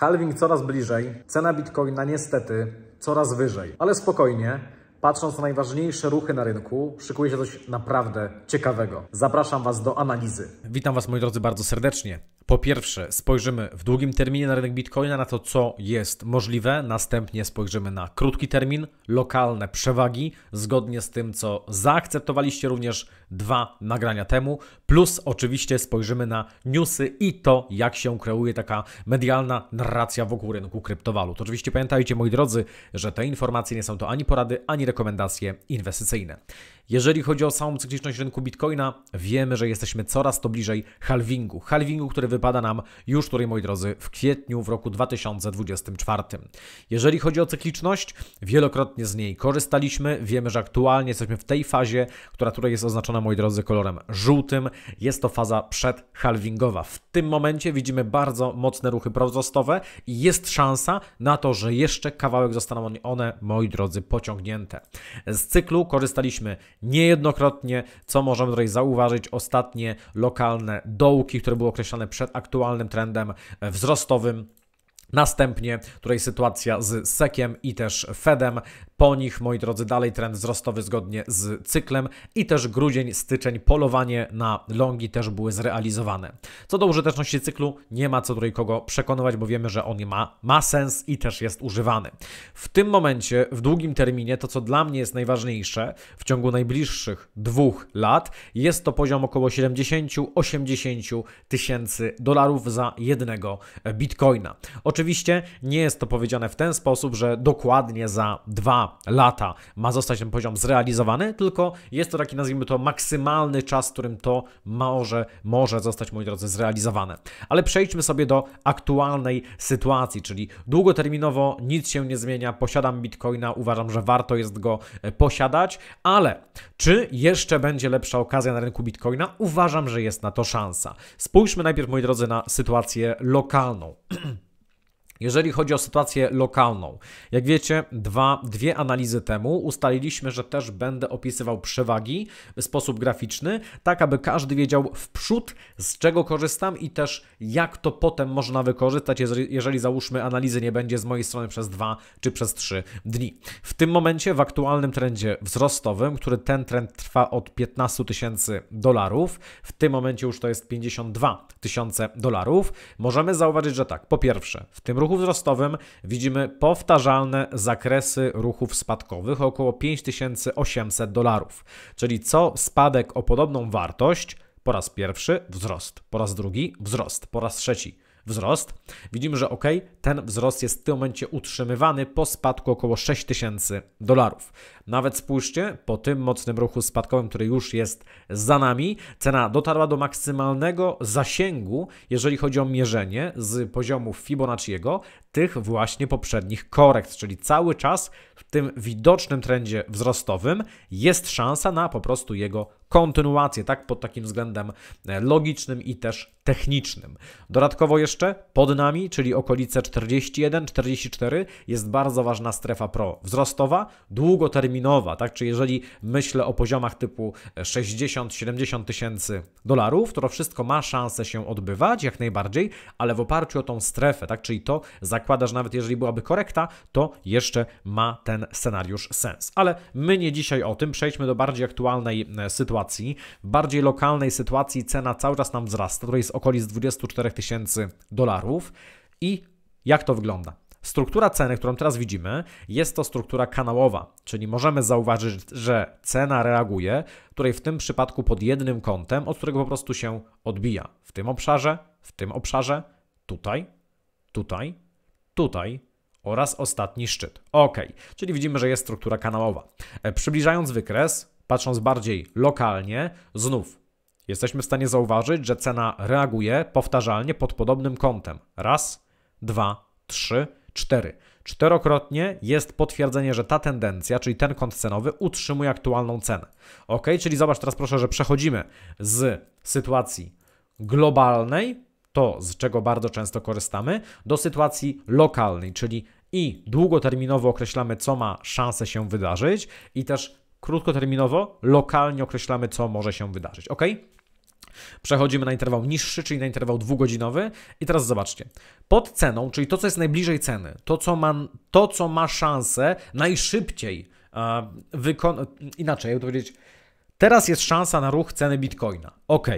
Halving coraz bliżej, cena bitcoina niestety coraz wyżej. Ale spokojnie, patrząc na najważniejsze ruchy na rynku, szykuje się coś naprawdę ciekawego. Zapraszam Was do analizy. Witam Was moi drodzy bardzo serdecznie. Po pierwsze, spojrzymy w długim terminie na rynek bitcoina, na to, co jest możliwe. Następnie spojrzymy na krótki termin, lokalne przewagi, zgodnie z tym, co zaakceptowaliście również dwa nagrania temu. Plus, oczywiście, spojrzymy na newsy i to, jak się kreuje taka medialna narracja wokół rynku kryptowalut. Oczywiście pamiętajcie, moi drodzy, że te informacje nie są to ani porady, ani rekomendacje inwestycyjne. Jeżeli chodzi o samą cykliczność rynku Bitcoina, wiemy, że jesteśmy coraz to bliżej halvingu. Halvingu, który wypada nam już, tutaj moi drodzy, w kwietniu w roku 2024. Jeżeli chodzi o cykliczność, wielokrotnie z niej korzystaliśmy. Wiemy, że aktualnie jesteśmy w tej fazie, która tutaj jest oznaczona, moi drodzy, kolorem żółtym. Jest to faza przedhalwingowa. W tym momencie widzimy bardzo mocne ruchy prozostowe i jest szansa na to, że jeszcze kawałek zostaną one, moi drodzy, pociągnięte. Z cyklu korzystaliśmy niejednokrotnie, co możemy tutaj zauważyć, ostatnie lokalne dołki, które były określane przed aktualnym trendem e, wzrostowym. Następnie tutaj sytuacja z SEKiem i też Fedem. Po nich, moi drodzy, dalej trend wzrostowy zgodnie z cyklem i też grudzień, styczeń, polowanie na longi też były zrealizowane. Co do użyteczności cyklu, nie ma co do kogo przekonywać, bo wiemy, że on ma, ma sens i też jest używany. W tym momencie, w długim terminie, to co dla mnie jest najważniejsze w ciągu najbliższych dwóch lat, jest to poziom około 70-80 tysięcy dolarów za jednego bitcoina. Oczywiście nie jest to powiedziane w ten sposób, że dokładnie za dwa lata ma zostać ten poziom zrealizowany, tylko jest to taki, nazwijmy to, maksymalny czas, w którym to może, może zostać, moi drodzy, zrealizowane. Ale przejdźmy sobie do aktualnej sytuacji, czyli długoterminowo nic się nie zmienia, posiadam Bitcoina, uważam, że warto jest go e, posiadać, ale czy jeszcze będzie lepsza okazja na rynku Bitcoina? Uważam, że jest na to szansa. Spójrzmy najpierw, moi drodzy, na sytuację lokalną. Jeżeli chodzi o sytuację lokalną, jak wiecie, dwa, dwie analizy temu ustaliliśmy, że też będę opisywał przewagi w sposób graficzny, tak aby każdy wiedział w przód, z czego korzystam i też jak to potem można wykorzystać, jeżeli, załóżmy analizy nie będzie z mojej strony przez dwa czy przez trzy dni. W tym momencie w aktualnym trendzie wzrostowym, który ten trend trwa od 15 tysięcy dolarów, w tym momencie już to jest 52 tysiące dolarów, możemy zauważyć, że tak, po pierwsze, w tym ruchu ruchu wzrostowym widzimy powtarzalne zakresy ruchów spadkowych około 5800 dolarów, czyli co spadek o podobną wartość po raz pierwszy wzrost, po raz drugi wzrost, po raz trzeci wzrost. Widzimy, że ok, ten wzrost jest w tym momencie utrzymywany po spadku około 6000 dolarów. Nawet spójrzcie, po tym mocnym ruchu spadkowym, który już jest za nami, cena dotarła do maksymalnego zasięgu, jeżeli chodzi o mierzenie z poziomu Fibonacciego tych właśnie poprzednich korekt, czyli cały czas w tym widocznym trendzie wzrostowym jest szansa na po prostu jego kontynuację, tak, pod takim względem e, logicznym i też technicznym. Dodatkowo jeszcze pod nami, czyli okolice 41-44 jest bardzo ważna strefa pro wzrostowa, długoterminowa, tak, czy jeżeli myślę o poziomach typu 60-70 e, tysięcy dolarów, to, to wszystko ma szansę się odbywać, jak najbardziej, ale w oparciu o tą strefę, tak, czyli to, za że nawet jeżeli byłaby korekta, to jeszcze ma ten scenariusz sens. Ale my nie dzisiaj o tym, przejdźmy do bardziej aktualnej e, sytuacji. W bardziej lokalnej sytuacji cena cały czas nam wzrasta, to jest okolic 24 tysięcy dolarów. I jak to wygląda? Struktura ceny, którą teraz widzimy, jest to struktura kanałowa, czyli możemy zauważyć, że cena reaguje, której w tym przypadku pod jednym kątem, od którego po prostu się odbija. W tym obszarze, w tym obszarze, tutaj, tutaj tutaj oraz ostatni szczyt. Ok, czyli widzimy, że jest struktura kanałowa. E, przybliżając wykres, patrząc bardziej lokalnie, znów jesteśmy w stanie zauważyć, że cena reaguje powtarzalnie pod podobnym kątem. Raz, dwa, trzy, cztery. Czterokrotnie jest potwierdzenie, że ta tendencja, czyli ten kąt cenowy, utrzymuje aktualną cenę. Ok, czyli zobacz teraz proszę, że przechodzimy z sytuacji globalnej to z czego bardzo często korzystamy, do sytuacji lokalnej, czyli i długoterminowo określamy, co ma szansę się wydarzyć, i też krótkoterminowo, lokalnie określamy, co może się wydarzyć. Ok? Przechodzimy na interwał niższy, czyli na interwał dwugodzinowy. I teraz zobaczcie. Pod ceną, czyli to, co jest najbliżej ceny, to, co ma, to, co ma szansę najszybciej e, wykonać. Inaczej, jakby to powiedzieć, teraz jest szansa na ruch ceny bitcoina. Ok,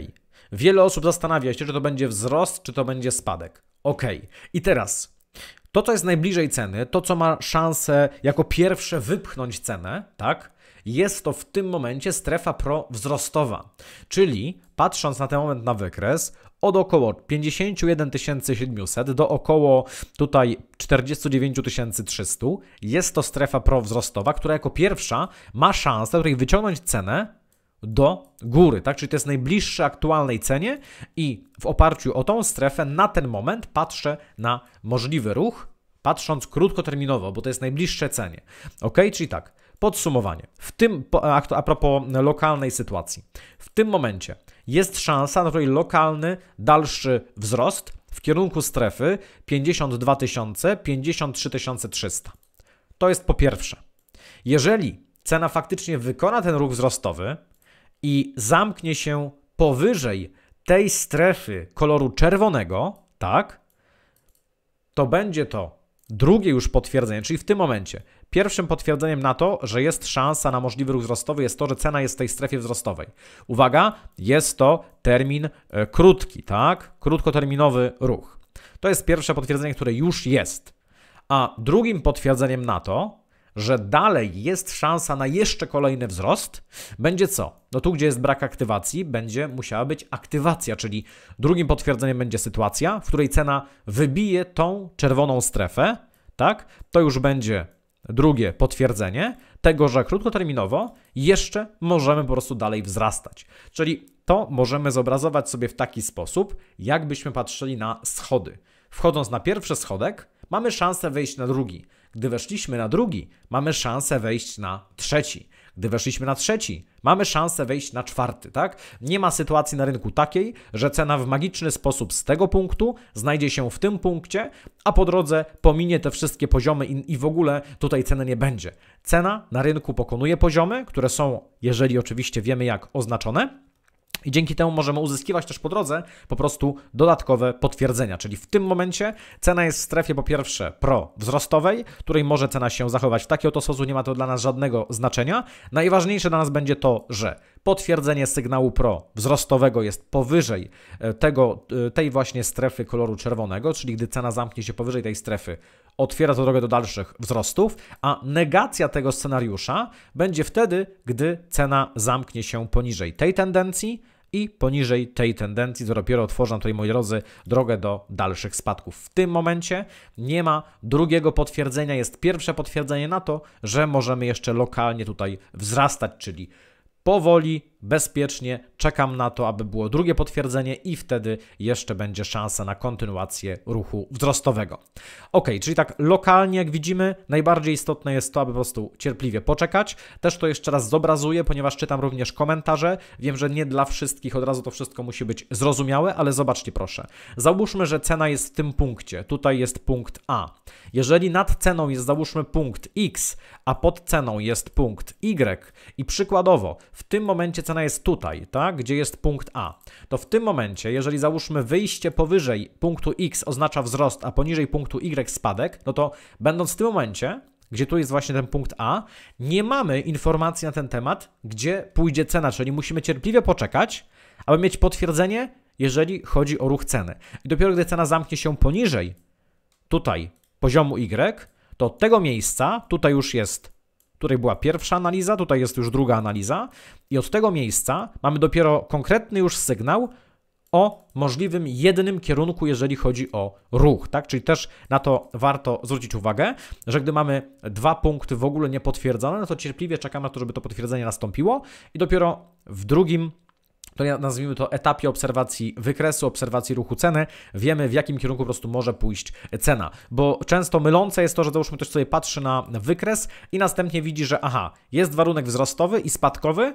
Wiele osób zastanawia się, czy to będzie wzrost, czy to będzie spadek. Ok, i teraz to, co jest najbliżej ceny, to, co ma szansę jako pierwsze wypchnąć cenę, tak? Jest to w tym momencie strefa prowzrostowa, czyli patrząc na ten moment na wykres, od około 51 700 do około tutaj 49 300 jest to strefa prowzrostowa, która jako pierwsza ma szansę, której wyciągnąć cenę do góry, tak? Czyli to jest najbliższe aktualnej cenie i w oparciu o tą strefę na ten moment patrzę na możliwy ruch, patrząc krótkoterminowo, bo to jest najbliższe cenie. Ok, czyli tak, podsumowanie. W tym, a propos lokalnej sytuacji, w tym momencie jest szansa na lokalny, dalszy wzrost w kierunku strefy 52 tysiące, 53 300. To jest po pierwsze. Jeżeli cena faktycznie wykona ten ruch wzrostowy, i zamknie się powyżej tej strefy koloru czerwonego, tak, to będzie to drugie już potwierdzenie, czyli w tym momencie. Pierwszym potwierdzeniem na to, że jest szansa na możliwy ruch wzrostowy, jest to, że cena jest w tej strefie wzrostowej. Uwaga, jest to termin e, krótki, tak? Krótkoterminowy ruch. To jest pierwsze potwierdzenie, które już jest. A drugim potwierdzeniem na to, że dalej jest szansa na jeszcze kolejny wzrost, będzie co? No tu, gdzie jest brak aktywacji, będzie musiała być aktywacja, czyli drugim potwierdzeniem będzie sytuacja, w której cena wybije tą czerwoną strefę, tak? To już będzie drugie potwierdzenie tego, że krótkoterminowo jeszcze możemy po prostu dalej wzrastać. Czyli to możemy zobrazować sobie w taki sposób, jakbyśmy patrzyli na schody. Wchodząc na pierwszy schodek, mamy szansę wejść na drugi. Gdy weszliśmy na drugi, mamy szansę wejść na trzeci. Gdy weszliśmy na trzeci, mamy szansę wejść na czwarty, tak? Nie ma sytuacji na rynku takiej, że cena w magiczny sposób z tego punktu znajdzie się w tym punkcie, a po drodze pominie te wszystkie poziomy i, i w ogóle tutaj ceny nie będzie. Cena na rynku pokonuje poziomy, które są, jeżeli oczywiście wiemy jak, oznaczone i dzięki temu możemy uzyskiwać też po drodze po prostu dodatkowe potwierdzenia. Czyli w tym momencie cena jest w strefie po pierwsze pro wzrostowej, której może cena się zachować w taki oto sposób, nie ma to dla nas żadnego znaczenia. Najważniejsze dla nas będzie to, że potwierdzenie sygnału pro wzrostowego jest powyżej e, tego, e, tej właśnie strefy koloru czerwonego, czyli gdy cena zamknie się powyżej tej strefy, otwiera to drogę do dalszych wzrostów, a negacja tego scenariusza będzie wtedy, gdy cena zamknie się poniżej tej tendencji i poniżej tej tendencji, to dopiero otworzam tutaj, moi drodzy, drogę do dalszych spadków. W tym momencie nie ma drugiego potwierdzenia, jest pierwsze potwierdzenie na to, że możemy jeszcze lokalnie tutaj wzrastać, czyli powoli, bezpiecznie. Czekam na to, aby było drugie potwierdzenie i wtedy jeszcze będzie szansa na kontynuację ruchu wzrostowego. Ok, czyli tak lokalnie jak widzimy, najbardziej istotne jest to, aby po prostu cierpliwie poczekać. Też to jeszcze raz zobrazuję, ponieważ czytam również komentarze. Wiem, że nie dla wszystkich od razu to wszystko musi być zrozumiałe, ale zobaczcie proszę. Załóżmy, że cena jest w tym punkcie. Tutaj jest punkt A. Jeżeli nad ceną jest załóżmy punkt X, a pod ceną jest punkt Y i przykładowo w tym momencie cena jest tutaj, tak? gdzie jest punkt A, to w tym momencie, jeżeli załóżmy wyjście powyżej punktu X oznacza wzrost, a poniżej punktu Y spadek, no to będąc w tym momencie, gdzie tu jest właśnie ten punkt A, nie mamy informacji na ten temat, gdzie pójdzie cena, czyli musimy cierpliwie poczekać, aby mieć potwierdzenie, jeżeli chodzi o ruch ceny. I dopiero gdy cena zamknie się poniżej tutaj poziomu Y, to od tego miejsca, tutaj już jest Tutaj była pierwsza analiza, tutaj jest już druga analiza i od tego miejsca mamy dopiero konkretny już sygnał o możliwym jednym kierunku, jeżeli chodzi o ruch, tak? Czyli też na to warto zwrócić uwagę, że gdy mamy dwa punkty w ogóle niepotwierdzone, no to cierpliwie czekamy na to, żeby to potwierdzenie nastąpiło i dopiero w drugim to nazwijmy to etapie obserwacji wykresu, obserwacji ruchu ceny, wiemy w jakim kierunku po prostu może pójść cena. Bo często mylące jest to, że załóżmy ktoś sobie patrzy na wykres i następnie widzi, że aha, jest warunek wzrostowy i spadkowy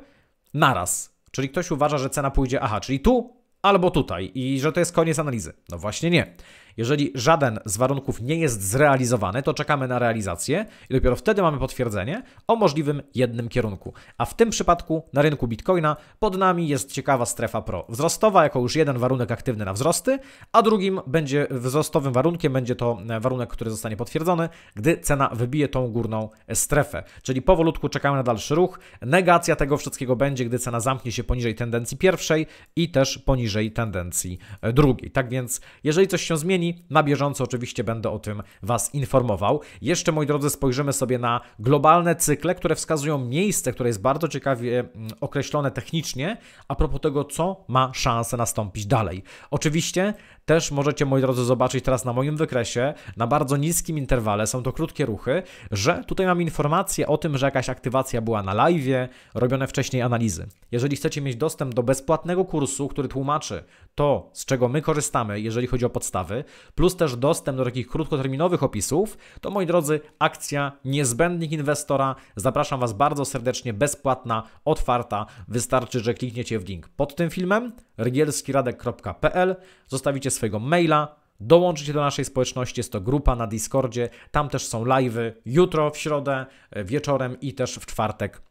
naraz. Czyli ktoś uważa, że cena pójdzie aha, czyli tu albo tutaj i że to jest koniec analizy. No właśnie nie. Jeżeli żaden z warunków nie jest zrealizowany, to czekamy na realizację i dopiero wtedy mamy potwierdzenie o możliwym jednym kierunku. A w tym przypadku na rynku bitcoina pod nami jest ciekawa strefa pro wzrostowa, jako już jeden warunek aktywny na wzrosty, a drugim będzie wzrostowym warunkiem będzie to e, warunek, który zostanie potwierdzony, gdy cena wybije tą górną strefę. Czyli powolutku czekamy na dalszy ruch. Negacja tego wszystkiego będzie, gdy cena zamknie się poniżej tendencji pierwszej i też poniżej tendencji e, drugiej. Tak więc, jeżeli coś się zmieni, na bieżąco oczywiście będę o tym Was informował. Jeszcze, moi drodzy, spojrzymy sobie na globalne cykle, które wskazują miejsce, które jest bardzo ciekawie mm, określone technicznie, a propos tego, co ma szansę nastąpić dalej. Oczywiście też możecie, moi drodzy, zobaczyć teraz na moim wykresie, na bardzo niskim interwale, są to krótkie ruchy, że tutaj mam informację o tym, że jakaś aktywacja była na live, robione wcześniej analizy. Jeżeli chcecie mieć dostęp do bezpłatnego kursu, który tłumaczy to, z czego my korzystamy, jeżeli chodzi o podstawy, plus też dostęp do takich krótkoterminowych opisów, to moi drodzy, akcja niezbędnik inwestora. Zapraszam Was bardzo serdecznie, bezpłatna, otwarta. Wystarczy, że klikniecie w link pod tym filmem, regielskiradek.pl, zostawicie swojego maila, dołączyć do naszej społeczności. Jest to grupa na Discordzie. Tam też są live'y jutro w środę e, wieczorem i też w czwartek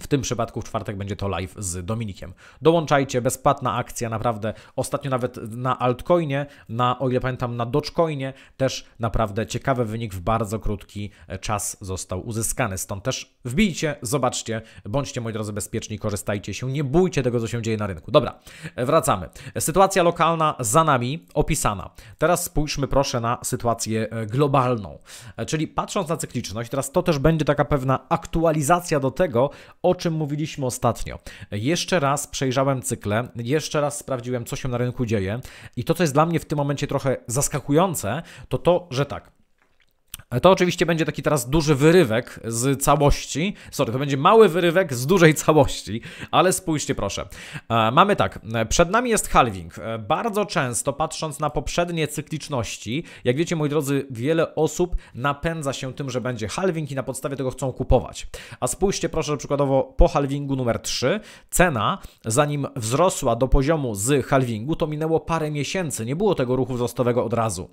w tym przypadku w czwartek będzie to live z Dominikiem. Dołączajcie, bezpłatna akcja, naprawdę. Ostatnio nawet na altcoinie, na, o ile pamiętam, na dogecoinie też naprawdę ciekawy wynik w bardzo krótki e, czas został uzyskany. Stąd też wbijcie, zobaczcie, bądźcie moi drodzy bezpieczni, korzystajcie się, nie bójcie tego, co się dzieje na rynku. Dobra, e, wracamy. Sytuacja lokalna za nami opisana. Teraz spójrzmy proszę na sytuację e, globalną. Czyli patrząc na cykliczność, teraz to też będzie taka pewna aktualizacja do tego, o o czym mówiliśmy ostatnio. Jeszcze raz przejrzałem cykle, jeszcze raz sprawdziłem, co się na rynku dzieje i to, co jest dla mnie w tym momencie trochę zaskakujące, to to, że tak, to oczywiście będzie taki teraz duży wyrywek z całości. Sorry, to będzie mały wyrywek z dużej całości, ale spójrzcie proszę. E, mamy tak, e, przed nami jest halving. E, bardzo często patrząc na poprzednie cykliczności, jak wiecie moi drodzy, wiele osób napędza się tym, że będzie halving i na podstawie tego chcą kupować. A spójrzcie proszę przykładowo po halvingu numer 3, cena zanim wzrosła do poziomu z halvingu, to minęło parę miesięcy, nie było tego ruchu wzrostowego od razu.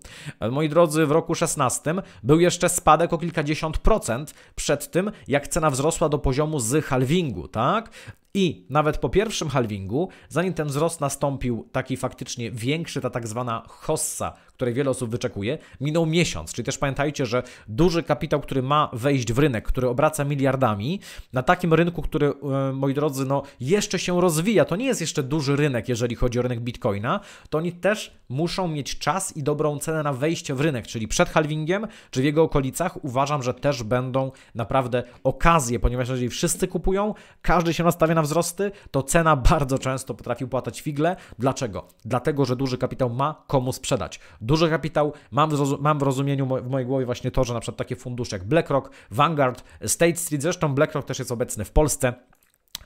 Moi drodzy, w roku 16 był jeszcze spadek o kilkadziesiąt procent przed tym, jak cena wzrosła do poziomu z halvingu, tak? I nawet po pierwszym halvingu, zanim ten wzrost nastąpił taki faktycznie większy, ta tak zwana hossa, której wiele osób wyczekuje, minął miesiąc. Czyli też pamiętajcie, że duży kapitał, który ma wejść w rynek, który obraca miliardami, na takim rynku, który, e, moi drodzy, no, jeszcze się rozwija, to nie jest jeszcze duży rynek, jeżeli chodzi o rynek bitcoina, to oni też muszą mieć czas i dobrą cenę na wejście w rynek, czyli przed halvingiem, czy w jego okolicach uważam, że też będą naprawdę okazje, ponieważ jeżeli wszyscy kupują, każdy się nastawia na wzrosty, to cena bardzo często potrafi płatać figle. Dlaczego? Dlatego, że duży kapitał ma komu sprzedać. Duży kapitał, mam w, mam w rozumieniu w mojej głowie właśnie to, że na przykład takie fundusze jak BlackRock, Vanguard, State Street, zresztą BlackRock też jest obecny w Polsce,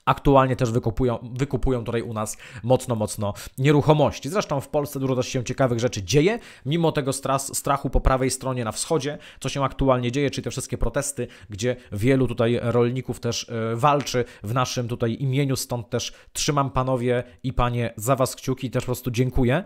Aktualnie też wykupują, wykupują tutaj u nas mocno, mocno nieruchomości. Zresztą w Polsce dużo też się ciekawych rzeczy dzieje, mimo tego stras, strachu po prawej stronie na wschodzie, co się aktualnie dzieje, czyli te wszystkie protesty, gdzie wielu tutaj rolników też e, walczy w naszym tutaj imieniu, stąd też trzymam panowie i panie za was kciuki i też po prostu dziękuję.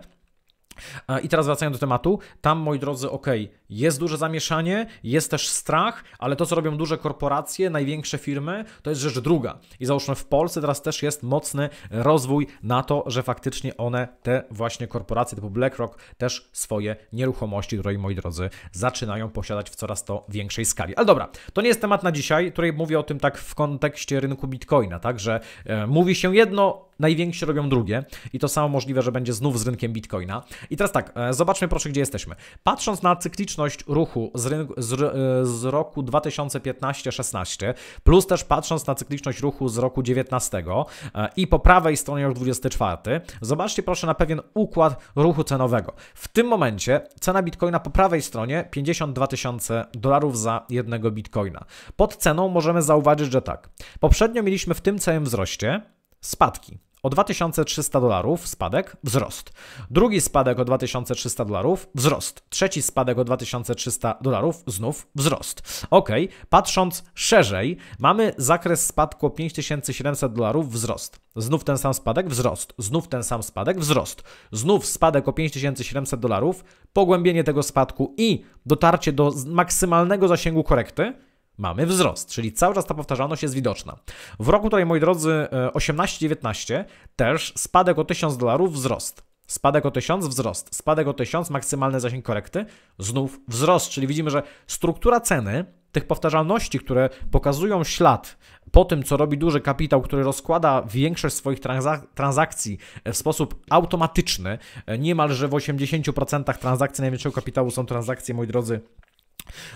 I teraz wracając do tematu, tam moi drodzy, ok, jest duże zamieszanie, jest też strach, ale to co robią duże korporacje, największe firmy, to jest rzecz druga. I załóżmy w Polsce teraz też jest mocny rozwój na to, że faktycznie one, te właśnie korporacje typu BlackRock, też swoje nieruchomości, które moi drodzy zaczynają posiadać w coraz to większej skali. Ale dobra, to nie jest temat na dzisiaj, której mówię o tym tak w kontekście rynku Bitcoina, tak, że e, mówi się jedno, najwięksi robią drugie i to samo możliwe, że będzie znów z rynkiem Bitcoina. I teraz tak, e, zobaczmy proszę, gdzie jesteśmy. Patrząc na cykliczność ruchu z, rynku, z, e, z roku 2015-16, plus też patrząc na cykliczność ruchu z roku 19 e, i po prawej stronie już 24, zobaczcie proszę na pewien układ ruchu cenowego. W tym momencie cena bitcoina po prawej stronie 52 tysiące dolarów za jednego bitcoina. Pod ceną możemy zauważyć, że tak. Poprzednio mieliśmy w tym całym wzroście spadki o 2300 dolarów spadek, wzrost. Drugi spadek o 2300 dolarów, wzrost. Trzeci spadek o 2300 dolarów, znów wzrost. Ok, patrząc szerzej, mamy zakres spadku o 5700 dolarów, wzrost. Znów ten sam spadek, wzrost. Znów ten sam spadek, wzrost. Znów spadek o 5700 dolarów, pogłębienie tego spadku i dotarcie do maksymalnego zasięgu korekty mamy wzrost, czyli cały czas ta powtarzalność jest widoczna. W roku tutaj, moi drodzy, 18-19 e, też spadek o 1000 dolarów, wzrost. Spadek o 1000, wzrost. Spadek o 1000, maksymalny zasięg korekty, znów wzrost. Czyli widzimy, że struktura ceny tych powtarzalności, które pokazują ślad po tym, co robi duży kapitał, który rozkłada większość swoich transak transakcji e, w sposób automatyczny, e, niemalże w 80% transakcji największego kapitału są transakcje, moi drodzy,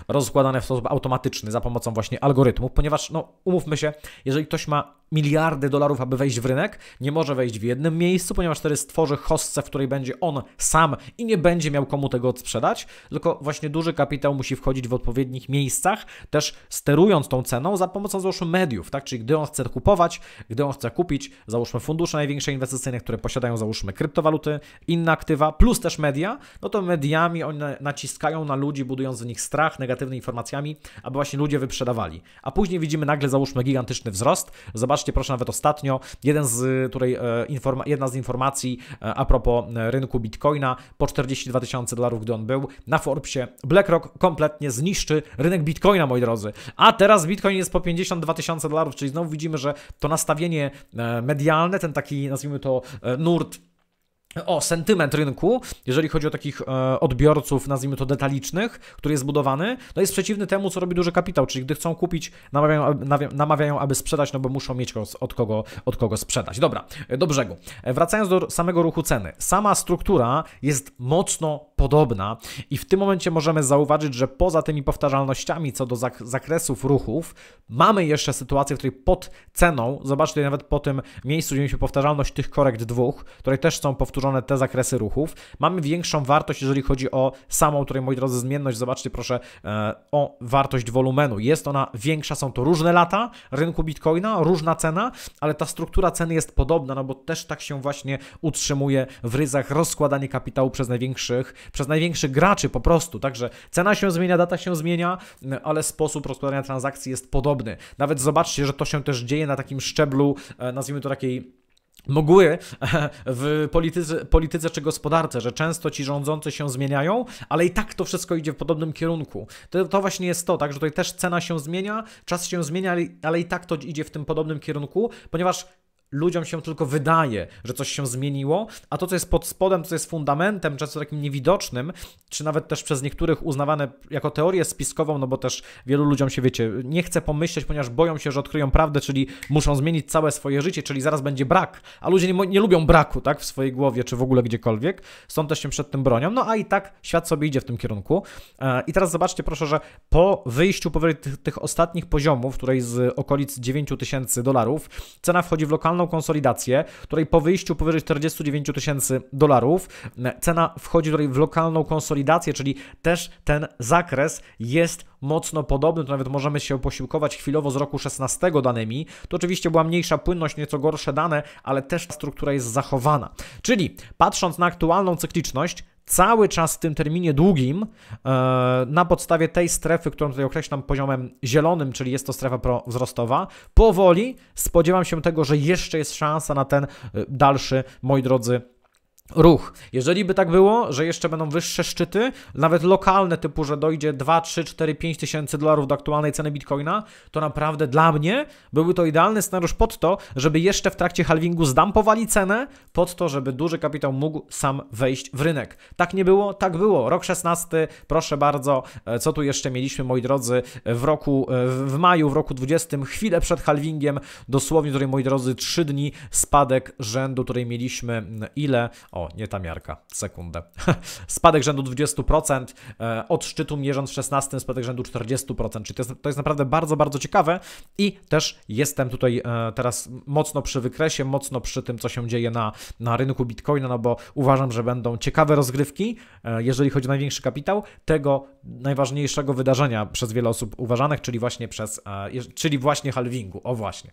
rozkładane w sposób automatyczny za pomocą właśnie algorytmów, ponieważ no, umówmy się, jeżeli ktoś ma miliardy dolarów, aby wejść w rynek, nie może wejść w jednym miejscu, ponieważ wtedy stworzy hostce, w której będzie on sam i nie będzie miał komu tego odsprzedać, tylko właśnie duży kapitał musi wchodzić w odpowiednich miejscach, też sterując tą ceną za pomocą załóżmy mediów, tak? Czyli gdy on chce kupować, gdy on chce kupić, załóżmy fundusze największe inwestycyjne, które posiadają załóżmy kryptowaluty, inne aktywa, plus też media, no to mediami one naciskają na ludzi, budując w nich strach, negatywnymi informacjami, aby właśnie ludzie wyprzedawali. A później widzimy nagle załóżmy gigantyczny wzrost, zobacz Zobaczcie proszę nawet ostatnio, jeden z, której, y, e, informa- jedna z informacji e, a propos e, rynku Bitcoina, po 42 tysiące dolarów, gdy on był, na Forbesie BlackRock kompletnie zniszczy rynek Bitcoina, moi drodzy. A teraz Bitcoin jest po 52 tysiące dolarów, czyli znowu widzimy, że to nastawienie medialne, ten taki, nazwijmy to, nurt o, sentyment rynku, jeżeli chodzi o takich e, odbiorców, nazwijmy to detalicznych, który jest zbudowany, no jest przeciwny temu, co robi duży kapitał, czyli gdy chcą kupić, namawiają, namawiają aby sprzedać, no bo muszą mieć od kogo, od kogo sprzedać. Dobra, e, do brzegu. E, wracając do samego ruchu ceny. Sama struktura jest mocno podobna i w tym momencie możemy zauważyć, że poza tymi powtarzalnościami co do zak zakresów ruchów, mamy jeszcze sytuację, w której pod ceną, zobaczcie nawet po tym miejscu, gdzie mieliśmy powtarzalność tych korekt dwóch, które też są powtarzalne te zakresy ruchów. Mamy większą wartość, jeżeli chodzi o samą, której moi drodzy, zmienność. Zobaczcie proszę e, o wartość wolumenu. Jest ona większa, są to różne lata rynku Bitcoina, różna cena, ale ta struktura ceny jest podobna, no bo też tak się właśnie utrzymuje w ryzach rozkładanie kapitału przez największych, przez największych graczy po prostu. Także cena się zmienia, data się zmienia, ale sposób rozkładania transakcji jest podobny. Nawet zobaczcie, że to się też dzieje na takim szczeblu, e, nazwijmy to takiej mgły e, w polityce, polityce czy gospodarce, że często ci rządzący się zmieniają, ale i tak to wszystko idzie w podobnym kierunku. To, to właśnie jest to, tak, że tutaj też cena się zmienia, czas się zmienia, ale, ale i tak to idzie w tym podobnym kierunku, ponieważ ludziom się tylko wydaje, że coś się zmieniło, a to, co jest pod spodem, to, co jest fundamentem, często takim niewidocznym, czy nawet też przez niektórych uznawane jako teorię spiskową, no bo też wielu ludziom się, wiecie, nie chce pomyśleć, ponieważ boją się, że odkryją prawdę, czyli muszą zmienić całe swoje życie, czyli zaraz będzie brak, a ludzie nie, nie lubią braku, tak, w swojej głowie, czy w ogóle gdziekolwiek, stąd też się przed tym bronią, no a i tak świat sobie idzie w tym kierunku. E, I teraz zobaczcie, proszę, że po wyjściu powyżej tych, tych ostatnich poziomów, której z okolic 9000 dolarów, cena wchodzi w lokalną konsolidację, której po wyjściu powyżej 49 tysięcy dolarów cena wchodzi tutaj w lokalną konsolidację, czyli też ten zakres jest mocno podobny, to nawet możemy się posiłkować chwilowo z roku 16 danymi. To oczywiście była mniejsza płynność, nieco gorsze dane, ale też struktura jest zachowana. Czyli patrząc na aktualną cykliczność, cały czas w tym terminie długim e, na podstawie tej strefy, którą tutaj określam poziomem zielonym, czyli jest to strefa wzrostowa, powoli spodziewam się tego, że jeszcze jest szansa na ten e, dalszy, moi drodzy, ruch. Jeżeli by tak było, że jeszcze będą wyższe szczyty, nawet lokalne typu, że dojdzie 2, 3, 4, 5 tysięcy dolarów do aktualnej ceny bitcoina, to naprawdę dla mnie byłby to idealny scenariusz pod to, żeby jeszcze w trakcie halvingu zdampowali cenę pod to, żeby duży kapitał mógł sam wejść w rynek. Tak nie było, tak było. Rok 16, proszę bardzo, e, co tu jeszcze mieliśmy, moi drodzy, w roku, e, w maju, w roku 20, chwilę przed halvingiem, dosłownie tutaj, moi drodzy, 3 dni spadek rzędu, tutaj mieliśmy mm, ile? O, o, nie ta miarka, sekundę. spadek rzędu 20%, e, od szczytu mierząc w 16, spadek rzędu 40%, czyli to jest, to jest naprawdę bardzo, bardzo ciekawe i też jestem tutaj e, teraz mocno przy wykresie, mocno przy tym, co się dzieje na, na rynku Bitcoina, no bo uważam, że będą ciekawe rozgrywki, e, jeżeli chodzi o największy kapitał, tego najważniejszego wydarzenia przez wiele osób uważanych, czyli właśnie przez, czyli właśnie halvingu, o właśnie.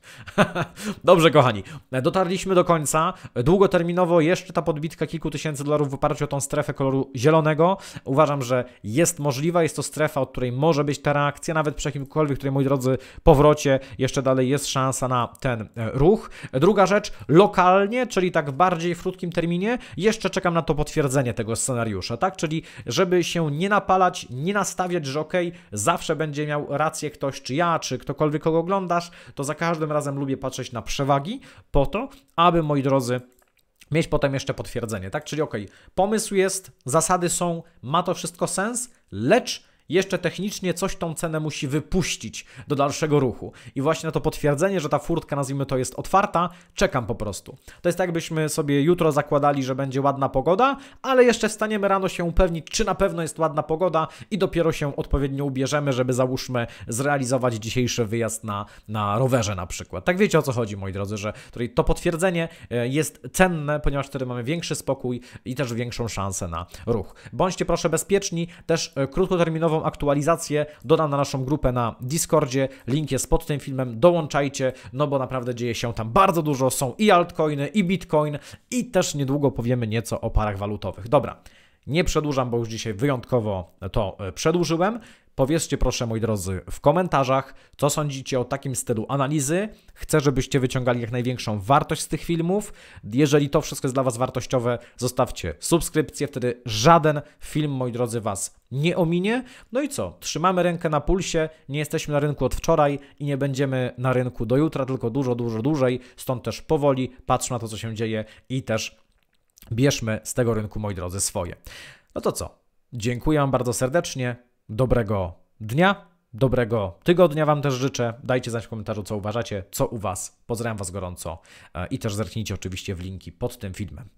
Dobrze, kochani, dotarliśmy do końca, długoterminowo jeszcze ta podbitka kilka, kilku tysięcy dolarów w oparciu o tą strefę koloru zielonego. Uważam, że jest możliwa, jest to strefa, od której może być ta reakcja, nawet przy jakimkolwiek, której moi drodzy, powrocie jeszcze dalej jest szansa na ten e, ruch. Druga rzecz, lokalnie, czyli tak bardziej w krótkim terminie, jeszcze czekam na to potwierdzenie tego scenariusza, tak? Czyli żeby się nie napalać, nie nastawiać, że ok, zawsze będzie miał rację ktoś, czy ja, czy ktokolwiek, kogo oglądasz, to za każdym razem lubię patrzeć na przewagi po to, aby, moi drodzy, mieć potem jeszcze potwierdzenie, tak? Czyli ok, pomysł jest, zasady są, ma to wszystko sens, lecz jeszcze technicznie coś tą cenę musi wypuścić do dalszego ruchu. I właśnie na to potwierdzenie, że ta furtka, nazwijmy to, jest otwarta, czekam po prostu. To jest tak, jakbyśmy sobie jutro zakładali, że będzie ładna pogoda, ale jeszcze wstaniemy rano się upewnić, czy na pewno jest ładna pogoda i dopiero się odpowiednio ubierzemy, żeby załóżmy zrealizować dzisiejszy wyjazd na, na rowerze na przykład. Tak wiecie o co chodzi, moi drodzy, że to potwierdzenie e, jest cenne, ponieważ wtedy mamy większy spokój i też większą szansę na ruch. Bądźcie proszę bezpieczni, też e, krótkoterminową aktualizację dodam na naszą grupę na Discordzie. Link jest pod tym filmem. Dołączajcie, no bo naprawdę dzieje się tam bardzo dużo. Są i altcoiny, i bitcoin, i też niedługo powiemy nieco o parach walutowych. Dobra. Nie przedłużam, bo już dzisiaj wyjątkowo to e, przedłużyłem. Powiedzcie proszę, moi drodzy, w komentarzach, co sądzicie o takim stylu analizy. Chcę, żebyście wyciągali jak największą wartość z tych filmów. Jeżeli to wszystko jest dla Was wartościowe, zostawcie subskrypcję, wtedy żaden film, moi drodzy, Was nie ominie. No i co? Trzymamy rękę na pulsie, nie jesteśmy na rynku od wczoraj i nie będziemy na rynku do jutra, tylko dużo, dużo dłużej, stąd też powoli patrz na to, co się dzieje i też bierzmy z tego rynku, moi drodzy, swoje. No to co? Dziękuję Wam bardzo serdecznie dobrego dnia, dobrego tygodnia Wam też życzę. Dajcie znać w komentarzu, co uważacie, co u Was. Pozdrawiam Was gorąco e, i też zerknijcie oczywiście w linki pod tym filmem.